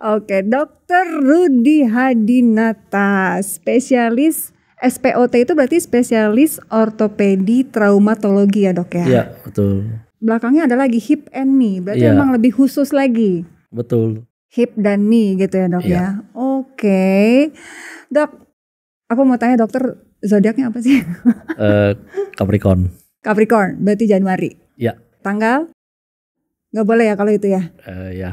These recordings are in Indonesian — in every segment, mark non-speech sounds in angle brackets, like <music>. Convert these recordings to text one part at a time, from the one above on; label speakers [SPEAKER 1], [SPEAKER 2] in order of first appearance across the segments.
[SPEAKER 1] Oke, Dokter Rudi Hadinata, spesialis SPOT itu berarti spesialis ortopedi traumatologi ya dok ya? Iya betul. Belakangnya ada lagi hip and knee, berarti ya. memang lebih khusus lagi. Betul. Hip dan knee gitu ya dok ya? ya? Oke, dok, aku mau tanya dokter zodiaknya apa sih?
[SPEAKER 2] uh, Capricorn.
[SPEAKER 1] Capricorn, berarti Januari. Iya. Tanggal? Nggak boleh ya kalau itu ya? Uh, ya.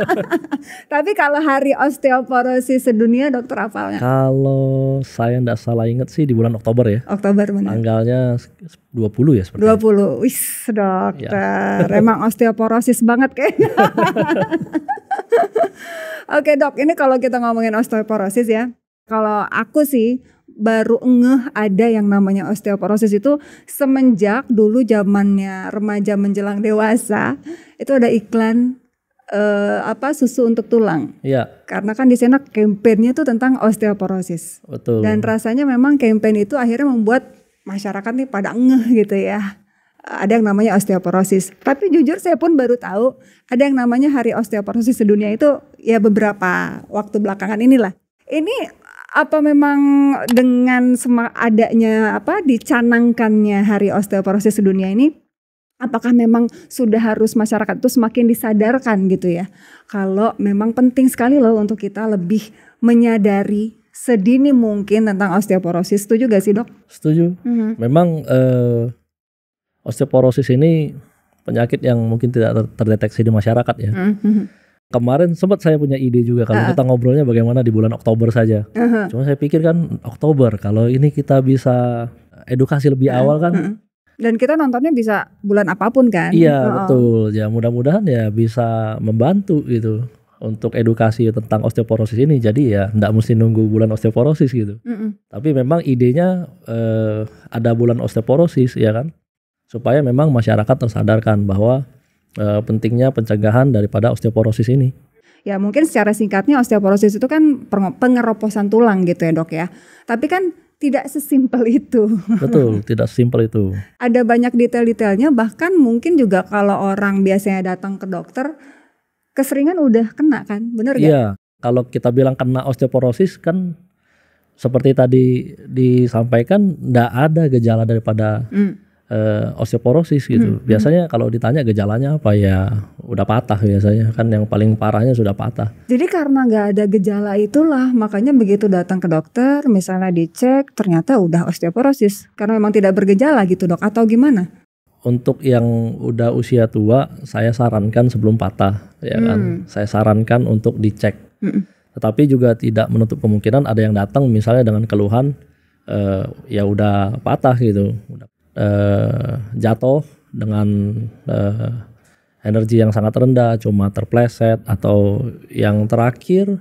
[SPEAKER 1] <laughs> Tapi kalau hari osteoporosis sedunia dokter apalnya?
[SPEAKER 2] Kalau saya nggak salah inget sih di bulan Oktober ya.
[SPEAKER 1] Oktober benar.
[SPEAKER 2] Tanggalnya 20 ya seperti
[SPEAKER 1] 20. Wis, iya. dokter. Ya. Emang osteoporosis banget kayaknya. <laughs> Oke, Dok, ini kalau kita ngomongin osteoporosis ya. Kalau aku sih baru ngeh ada yang namanya osteoporosis itu semenjak dulu zamannya remaja menjelang dewasa itu ada iklan uh, apa susu untuk tulang. ya Karena kan di sana kampanyenya itu tentang osteoporosis. Betul. Dan rasanya memang kampanye itu akhirnya membuat masyarakat nih pada ngeh gitu ya. Ada yang namanya osteoporosis. Tapi jujur saya pun baru tahu ada yang namanya hari osteoporosis sedunia itu ya beberapa waktu belakangan inilah. Ini apa memang dengan adanya apa dicanangkannya hari osteoporosis sedunia ini apakah memang sudah harus masyarakat itu semakin disadarkan gitu ya kalau memang penting sekali loh untuk kita lebih menyadari sedini mungkin tentang osteoporosis setuju gak sih dok?
[SPEAKER 2] Setuju. Mm-hmm. Memang eh, osteoporosis ini penyakit yang mungkin tidak ter- terdeteksi di masyarakat ya. Mm-hmm Kemarin sempat saya punya ide juga kalau uh. kita ngobrolnya bagaimana di bulan Oktober saja. Uh -huh. Cuma saya pikir kan Oktober kalau ini kita bisa edukasi lebih uh -huh. awal kan. Uh -huh.
[SPEAKER 1] Dan kita nontonnya bisa bulan apapun kan. Iya oh.
[SPEAKER 2] betul. Ya mudah-mudahan ya bisa membantu gitu untuk edukasi tentang osteoporosis ini. Jadi ya nggak mesti nunggu bulan osteoporosis gitu. Uh -huh. Tapi memang idenya eh, ada bulan osteoporosis ya kan supaya memang masyarakat tersadarkan bahwa uh, pentingnya pencegahan daripada osteoporosis ini.
[SPEAKER 1] Ya mungkin secara singkatnya osteoporosis itu kan pengeroposan tulang gitu ya dok ya. Tapi kan tidak sesimpel itu. <laughs> Betul,
[SPEAKER 2] tidak sesimpel itu.
[SPEAKER 1] Ada banyak detail-detailnya bahkan mungkin juga kalau orang biasanya datang ke dokter keseringan udah kena kan, benar Iya,
[SPEAKER 2] kalau kita bilang kena osteoporosis kan seperti tadi disampaikan tidak ada gejala daripada hmm uh, osteoporosis gitu. Hmm, hmm. Biasanya kalau ditanya gejalanya apa ya udah patah biasanya kan yang paling parahnya sudah patah.
[SPEAKER 1] Jadi karena nggak ada gejala itulah makanya begitu datang ke dokter misalnya dicek ternyata udah osteoporosis karena memang tidak bergejala gitu dok atau gimana?
[SPEAKER 2] Untuk yang udah usia tua saya sarankan sebelum patah ya hmm. kan. Saya sarankan untuk dicek. Hmm. Tetapi juga tidak menutup kemungkinan ada yang datang misalnya dengan keluhan uh, ya udah patah gitu, udah uh, jatuh dengan uh, energi yang sangat rendah, cuma terpleset atau yang terakhir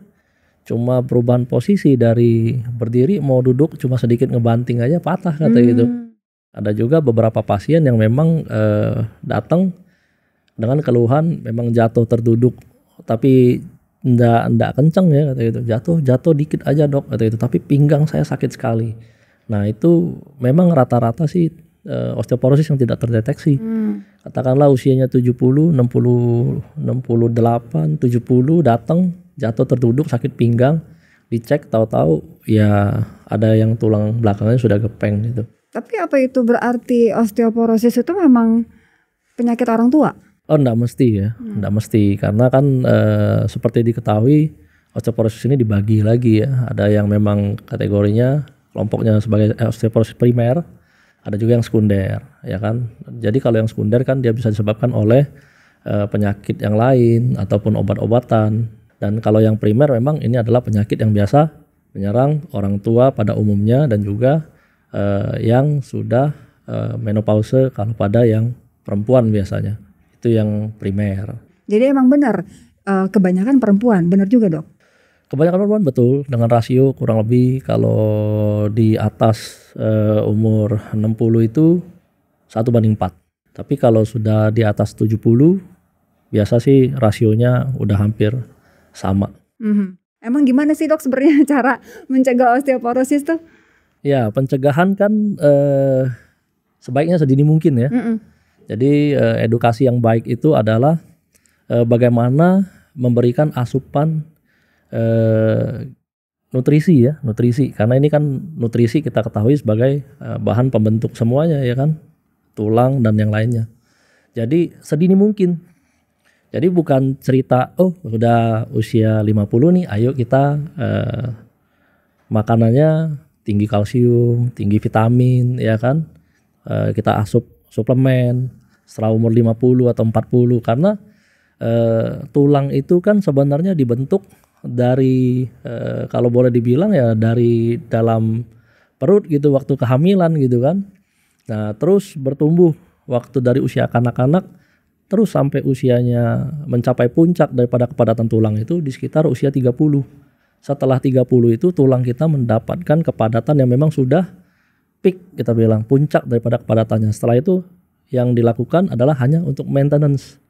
[SPEAKER 2] cuma perubahan posisi dari berdiri mau duduk cuma sedikit ngebanting aja patah kata gitu. hmm. gitu. Ada juga beberapa pasien yang memang uh, datang dengan keluhan memang jatuh terduduk tapi ndak ndak kenceng ya kata gitu jatuh jatuh dikit aja dok kata gitu tapi pinggang saya sakit sekali nah itu memang rata-rata sih uh, osteoporosis yang tidak terdeteksi. Hmm. Katakanlah usianya 70, 60, 68, 70 datang jatuh terduduk sakit pinggang, dicek tahu-tahu ya ada yang tulang belakangnya sudah gepeng gitu.
[SPEAKER 1] Tapi apa itu berarti osteoporosis itu memang penyakit orang tua?
[SPEAKER 2] Oh, enggak mesti ya. Hmm. Enggak mesti karena kan uh, seperti diketahui osteoporosis ini dibagi lagi ya. Ada yang memang kategorinya kelompoknya sebagai osteoporosis primer, ada juga yang sekunder ya kan jadi kalau yang sekunder kan dia bisa disebabkan oleh uh, penyakit yang lain ataupun obat-obatan dan kalau yang primer memang ini adalah penyakit yang biasa menyerang orang tua pada umumnya dan juga uh, yang sudah uh, menopause kalau pada yang perempuan biasanya itu yang primer
[SPEAKER 1] jadi emang benar kebanyakan perempuan benar juga dok
[SPEAKER 2] kebanyakan perempuan betul dengan rasio kurang lebih kalau di atas uh, umur 60 itu satu banding 4. Tapi kalau sudah di atas 70 biasa sih rasionya udah hampir sama.
[SPEAKER 1] Mm -hmm. Emang gimana sih dok sebenarnya <laughs> cara mencegah osteoporosis tuh?
[SPEAKER 2] Ya pencegahan kan eh, sebaiknya sedini mungkin ya. Mm -mm. Jadi eh, edukasi yang baik itu adalah uh, bagaimana memberikan asupan eh, nutrisi ya nutrisi karena ini kan nutrisi kita ketahui sebagai eh, bahan pembentuk semuanya ya kan tulang dan yang lainnya jadi sedini mungkin jadi bukan cerita oh udah usia 50 nih ayo kita eh, makanannya tinggi kalsium tinggi vitamin ya kan eh, kita asup suplemen setelah umur 50 atau 40 karena uh, tulang itu kan sebenarnya dibentuk dari e, kalau boleh dibilang ya dari dalam perut gitu waktu kehamilan gitu kan. Nah, terus bertumbuh waktu dari usia kanak-kanak terus sampai usianya mencapai puncak daripada kepadatan tulang itu di sekitar usia 30. Setelah 30 itu tulang kita mendapatkan kepadatan yang memang sudah peak kita bilang puncak daripada kepadatannya. Setelah itu yang dilakukan adalah hanya untuk maintenance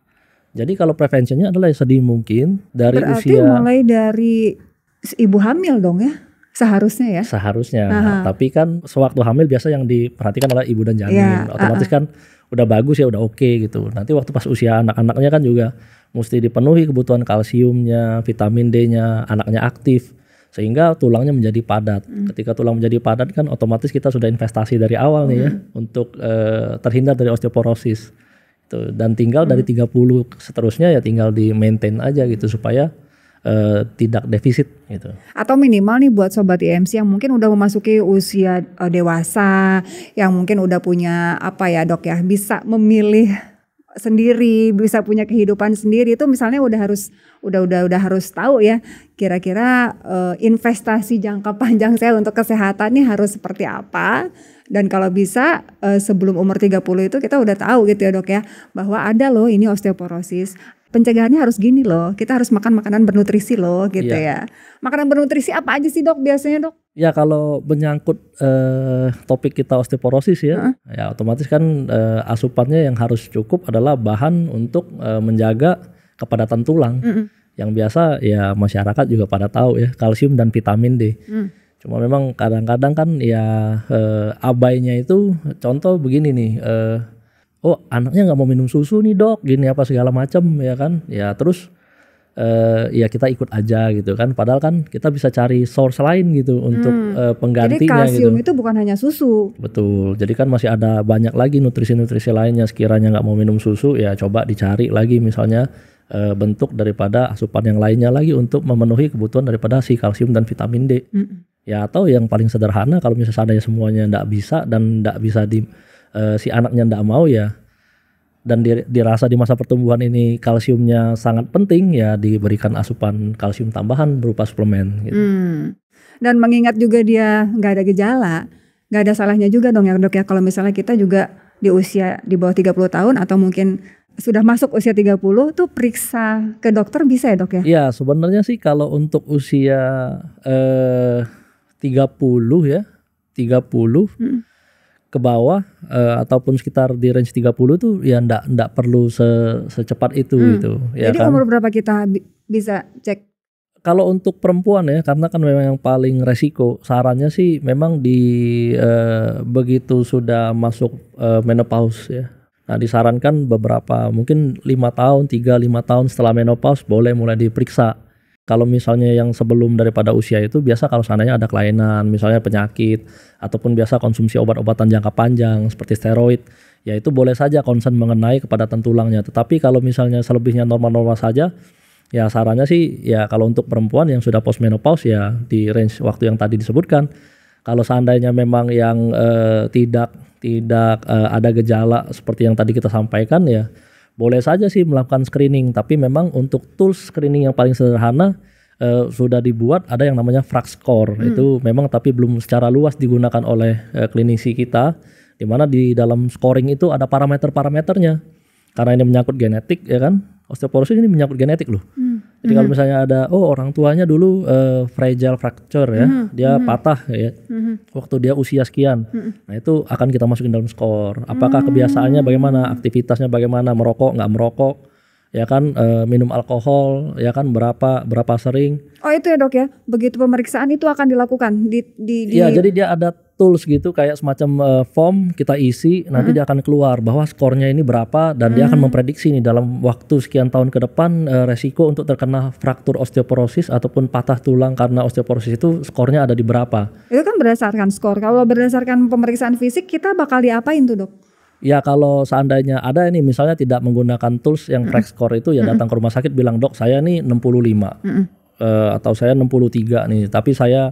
[SPEAKER 2] jadi kalau preventionnya adalah sedini mungkin dari Berarti usia mulai
[SPEAKER 1] dari ibu hamil dong ya seharusnya ya
[SPEAKER 2] seharusnya -huh. tapi kan sewaktu hamil biasa yang diperhatikan adalah ibu dan ya, janin ya, otomatis uh -uh. kan udah bagus ya udah oke okay, gitu nanti waktu pas usia anak-anaknya kan juga mesti dipenuhi kebutuhan kalsiumnya vitamin D-nya anaknya aktif sehingga tulangnya menjadi padat hmm. ketika tulang menjadi padat kan otomatis kita sudah investasi dari awal hmm. nih ya hmm. untuk e, terhindar dari osteoporosis gitu dan tinggal dari 30 hmm. seterusnya ya tinggal di maintain aja gitu supaya uh, tidak defisit gitu.
[SPEAKER 1] Atau minimal nih buat sobat IMC e yang mungkin udah memasuki usia uh, dewasa, yang mungkin udah punya apa ya dok ya bisa memilih sendiri, bisa punya kehidupan sendiri itu misalnya udah harus udah udah udah harus tahu ya kira-kira uh, investasi jangka panjang saya untuk kesehatan nih harus seperti apa dan kalau bisa eh, sebelum umur 30 itu kita udah tahu gitu ya dok ya bahwa ada loh ini osteoporosis pencegahannya harus gini loh kita harus makan makanan bernutrisi loh gitu iya. ya makanan bernutrisi apa aja sih dok biasanya dok
[SPEAKER 2] ya kalau menyangkut eh, topik kita osteoporosis ya uh ya otomatis kan eh, asupannya yang harus cukup adalah bahan untuk eh, menjaga kepadatan tulang uh-uh. yang biasa ya masyarakat juga pada tahu ya kalsium dan vitamin D uh Cuma memang kadang-kadang kan ya eh, abainya itu contoh begini nih eh, oh anaknya nggak mau minum susu nih dok gini apa segala macam ya kan ya terus eh, ya kita ikut aja gitu kan padahal kan kita bisa cari source lain gitu hmm. untuk eh, penggantinya jadi kalsium gitu.
[SPEAKER 1] itu bukan hanya susu
[SPEAKER 2] betul jadi kan masih ada banyak lagi nutrisi-nutrisi lainnya sekiranya nggak mau minum susu ya coba dicari lagi misalnya eh, bentuk daripada asupan yang lainnya lagi untuk memenuhi kebutuhan daripada si kalsium dan vitamin D. Mm ya atau yang paling sederhana kalau misalnya seandainya semuanya ndak bisa dan ndak bisa di uh, si anaknya ndak mau ya dan dirasa di masa pertumbuhan ini kalsiumnya sangat penting ya diberikan asupan kalsium tambahan berupa suplemen gitu.
[SPEAKER 1] Hmm. Dan mengingat juga dia nggak ada gejala, nggak ada salahnya juga dong ya dok ya kalau misalnya kita juga di usia di bawah 30 tahun atau mungkin sudah masuk usia 30 tuh periksa ke dokter bisa ya
[SPEAKER 2] dok ya? Iya sebenarnya sih kalau untuk usia eh, 30 ya 30 hmm. ke bawah uh, ataupun sekitar di range 30 tuh ya ndak ndak perlu se, secepat itu hmm. gitu ya jadi kan? umur
[SPEAKER 1] berapa kita bi bisa cek
[SPEAKER 2] kalau untuk perempuan ya karena kan memang yang paling resiko sarannya sih memang di uh, begitu sudah masuk uh, menopause ya Nah, disarankan beberapa mungkin lima tahun, tiga lima tahun setelah menopause boleh mulai diperiksa kalau misalnya yang sebelum daripada usia itu biasa kalau seandainya ada kelainan, misalnya penyakit ataupun biasa konsumsi obat-obatan jangka panjang seperti steroid, ya itu boleh saja concern mengenai kepadatan tulangnya. Tetapi kalau misalnya selebihnya normal-normal saja, ya sarannya sih ya kalau untuk perempuan yang sudah post-menopause ya di range waktu yang tadi disebutkan. Kalau seandainya memang yang eh, tidak tidak eh, ada gejala seperti yang tadi kita sampaikan ya boleh saja sih melakukan screening, tapi memang untuk tools screening yang paling sederhana uh, sudah dibuat ada yang namanya frac score. Hmm. Itu memang tapi belum secara luas digunakan oleh uh, klinisi kita di mana di dalam scoring itu ada parameter-parameternya. Karena ini menyangkut genetik ya kan. Osteoporosis ini menyangkut genetik loh. Hmm jadi mm kalau misalnya ada oh orang tuanya dulu uh, fragile fracture ya, mm dia mm patah ya. mm Waktu dia usia sekian. mm Nah, itu akan kita masukin dalam skor. Apakah mm kebiasaannya bagaimana, aktivitasnya bagaimana, merokok nggak merokok, ya kan uh, minum alkohol, ya kan berapa berapa sering.
[SPEAKER 1] Oh, itu ya, Dok ya. Begitu pemeriksaan itu akan dilakukan di di Iya, di... jadi
[SPEAKER 2] dia ada tools gitu kayak semacam uh, form kita isi nanti dia mm-hmm. akan keluar bahwa skornya ini berapa dan hmm. dia akan mm-hmm. memprediksi nih dalam waktu sekian tahun ke depan uh, resiko untuk terkena fraktur osteoporosis ataupun patah tulang karena osteoporosis itu skornya ada di berapa.
[SPEAKER 1] Itu kan berdasarkan skor. Kalau berdasarkan pemeriksaan fisik kita bakal diapain tuh, Dok?
[SPEAKER 2] Ya kalau seandainya ada ini misalnya tidak menggunakan tools yang track score itu ya datang ke rumah sakit bilang, "Dok, saya nih 65." Mm Uh, atau saya 63 nih, tapi saya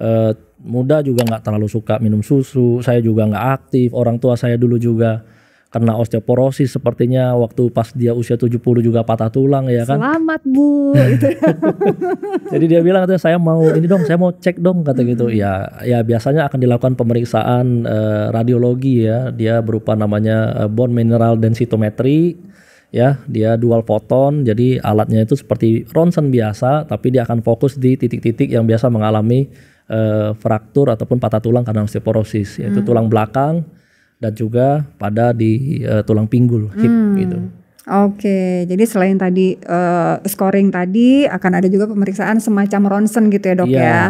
[SPEAKER 2] uh, muda juga nggak terlalu suka minum susu saya juga nggak aktif orang tua saya dulu juga karena osteoporosis sepertinya waktu pas dia usia 70 juga patah tulang ya kan.
[SPEAKER 1] Selamat Bu. <laughs> Gitu. <laughs>
[SPEAKER 2] Jadi dia bilang katanya saya mau ini dong, saya mau cek dong kata hmm. gitu. Ya ya biasanya akan dilakukan pemeriksaan uh, radiologi ya. Dia berupa namanya uh, bone mineral densitometry ya. Dia dual photon Jadi alatnya itu seperti ronsen biasa tapi dia akan fokus di titik-titik yang biasa mengalami eh, fraktur ataupun patah tulang karena osteoporosis yaitu hmm. tulang belakang dan juga pada di eh, tulang pinggul hip hmm. gitu.
[SPEAKER 1] Oke, jadi selain tadi uh, scoring tadi akan ada juga pemeriksaan semacam ronsen gitu ya dok iya, ya? Iya,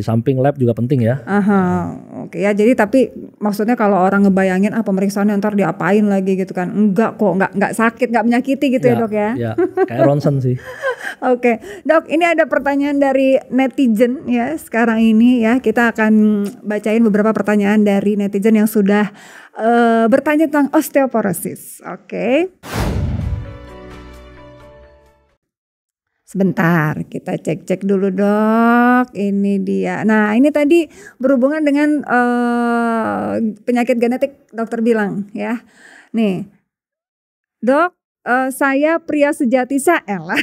[SPEAKER 2] di samping lab juga penting ya.
[SPEAKER 1] Aha, oke ya. Jadi tapi maksudnya kalau orang ngebayangin ah pemeriksaannya ntar diapain lagi gitu kan? Enggak kok, enggak enggak sakit, enggak menyakiti gitu ya, ya dok ya? Iya, kayak
[SPEAKER 2] ronsen sih. <laughs>
[SPEAKER 1] Oke, okay. Dok, ini ada pertanyaan dari netizen ya sekarang ini ya. Kita akan bacain beberapa pertanyaan dari netizen yang sudah uh, bertanya tentang osteoporosis. Oke. Okay. Sebentar, kita cek-cek dulu dok. Ini dia. Nah, ini tadi berhubungan dengan uh, penyakit genetik dokter bilang ya. Nih, dok, uh, saya pria sejati saya lah.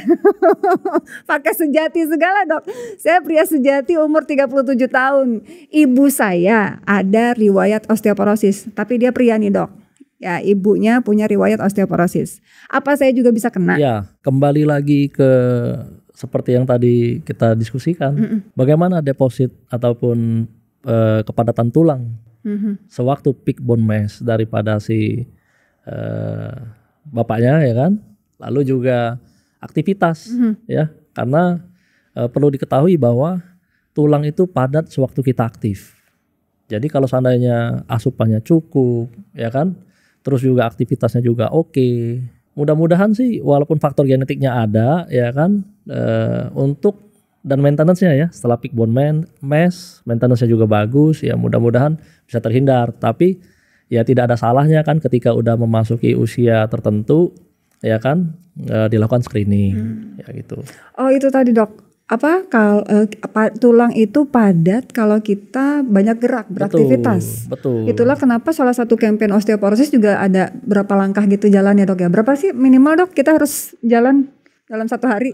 [SPEAKER 1] <laughs> Pakai sejati segala dok. Saya pria sejati umur 37 tahun. Ibu saya ada riwayat osteoporosis. Tapi dia pria nih dok. Ya ibunya punya riwayat osteoporosis. Apa saya juga bisa kena? Ya
[SPEAKER 2] kembali lagi ke seperti yang tadi kita diskusikan. Mm -mm. Bagaimana deposit ataupun uh, kepadatan tulang mm -hmm. sewaktu peak bone mass daripada si uh, bapaknya ya kan lalu juga aktivitas mm -hmm. ya karena e, perlu diketahui bahwa tulang itu padat sewaktu kita aktif jadi kalau seandainya asupannya cukup ya kan terus juga aktivitasnya juga oke okay, mudah-mudahan sih walaupun faktor genetiknya ada ya kan e, untuk dan maintenance-nya ya setelah peak bone mass maintenance-nya juga bagus ya mudah-mudahan bisa terhindar tapi ya tidak ada salahnya kan ketika udah memasuki usia tertentu ya kan e, dilakukan screening hmm. ya gitu.
[SPEAKER 1] Oh itu tadi dok apa kalau apa, e, tulang itu padat kalau kita banyak gerak beraktivitas.
[SPEAKER 2] Betul, betul. Itulah
[SPEAKER 1] kenapa salah satu campaign osteoporosis juga ada berapa langkah gitu jalannya dok ya. Berapa sih minimal dok kita harus jalan dalam satu hari.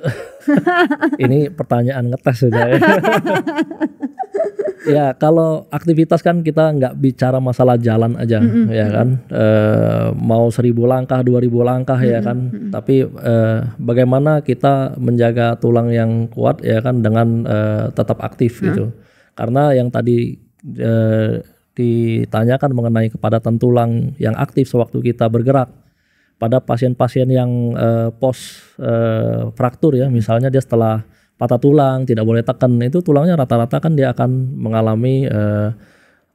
[SPEAKER 2] <laughs> Ini pertanyaan ngetes sudah. Ya. <laughs> ya kalau aktivitas kan kita nggak bicara masalah jalan aja, mm -hmm. ya kan. E, mau seribu langkah, dua ribu langkah mm -hmm. ya kan. Mm -hmm. Tapi e, bagaimana kita menjaga tulang yang kuat ya kan dengan e, tetap aktif mm -hmm. gitu. Karena yang tadi e, ditanyakan mengenai kepadatan tulang yang aktif sewaktu kita bergerak pada pasien-pasien yang uh, eh, pos uh, eh, fraktur ya misalnya dia setelah patah tulang tidak boleh tekan itu tulangnya rata-rata kan dia akan mengalami uh,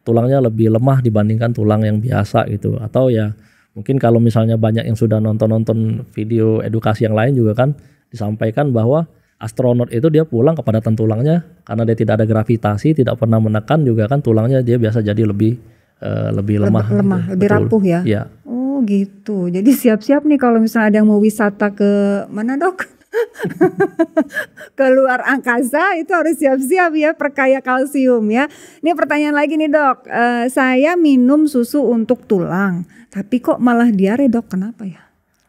[SPEAKER 2] tulangnya lebih lemah dibandingkan tulang yang biasa gitu atau ya mungkin kalau misalnya banyak yang sudah nonton-nonton video edukasi yang lain juga kan disampaikan bahwa astronot itu dia pulang kepada tulangnya karena dia tidak ada gravitasi, tidak pernah menekan juga kan tulangnya dia biasa jadi lebih uh, lebih lemah. Lemah, gitu. lebih Betul. rapuh ya. ya.
[SPEAKER 1] Hmm. Oh gitu. Jadi siap-siap nih kalau misalnya ada yang mau wisata ke mana dok? <laughs> luar angkasa itu harus siap-siap ya perkaya kalsium ya. Ini pertanyaan lagi nih dok, E, saya minum susu untuk tulang, tapi kok malah diare dok? Kenapa ya?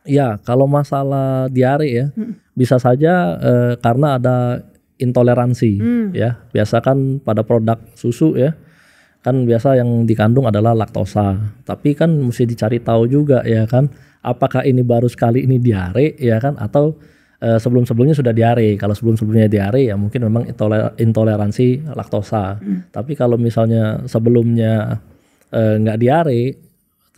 [SPEAKER 2] Ya kalau masalah diare ya hmm. bisa saja e, karena ada intoleransi hmm. ya. Biasa kan pada produk susu ya kan biasa yang dikandung adalah laktosa tapi kan mesti dicari tahu juga ya kan apakah ini baru sekali ini diare ya kan atau e, eh, sebelum sebelumnya sudah diare kalau sebelum sebelumnya diare ya mungkin memang intoleransi laktosa hmm. tapi kalau misalnya sebelumnya eh, nggak diare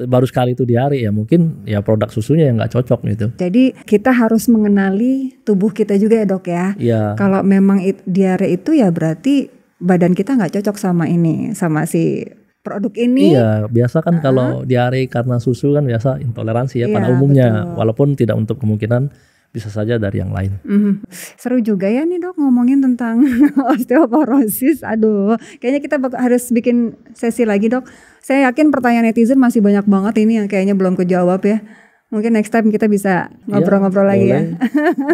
[SPEAKER 2] baru sekali itu diare ya mungkin ya produk susunya yang nggak cocok gitu.
[SPEAKER 1] Jadi kita harus mengenali tubuh kita juga ya dok ya. Iya. Kalau memang diare itu ya berarti badan kita nggak cocok sama ini sama si produk ini.
[SPEAKER 2] Iya, biasa kan uh -huh. kalau diare karena susu kan biasa intoleransi ya iya, pada umumnya, betul. walaupun tidak untuk kemungkinan bisa saja dari yang lain. Mm. Seru
[SPEAKER 1] juga ya nih dok ngomongin tentang <laughs> osteoporosis. Aduh, kayaknya kita harus bikin sesi lagi dok. Saya yakin pertanyaan netizen masih banyak banget ini yang kayaknya belum kejawab ya. Mungkin next time kita bisa iya, ngobrol-ngobrol ya, lagi boleh.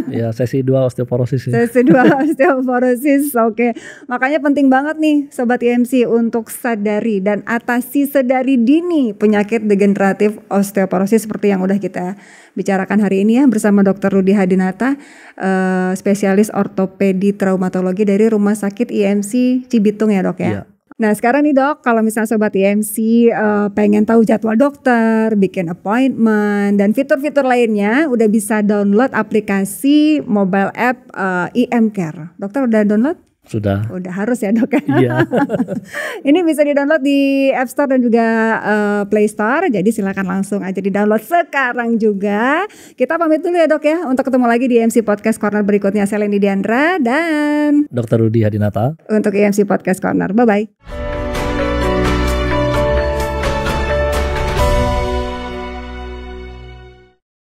[SPEAKER 2] ya. <laughs> ya, sesi 2 osteoporosis. Ya. Sesi 2 <laughs>
[SPEAKER 1] osteoporosis. Oke. Okay. Makanya penting banget nih sobat IMC e untuk sadari dan atasi sedari dini penyakit degeneratif osteoporosis seperti yang udah kita bicarakan hari ini ya bersama Dr. Rudi Hadinata, eh, spesialis ortopedi traumatologi dari Rumah Sakit IMC e Cibitung ya, Dok ya. ya Nah sekarang nih dok, kalau misalnya Sobat IMC e uh, eh, pengen tahu jadwal dokter, bikin appointment, dan fitur-fitur lainnya udah bisa download aplikasi mobile app uh, eh, IM e Care. Dokter udah download? Sudah. Udah harus ya dok ya? Iya. <laughs> ini bisa di-download di App Store dan juga uh, Play Store. Jadi silakan langsung aja di-download sekarang juga. Kita pamit dulu ya dok ya. Untuk ketemu lagi di MC Podcast Corner berikutnya. Saya Diandra dan...
[SPEAKER 2] Dokter Rudi Hadinata.
[SPEAKER 1] Untuk e MC Podcast Corner. Bye-bye.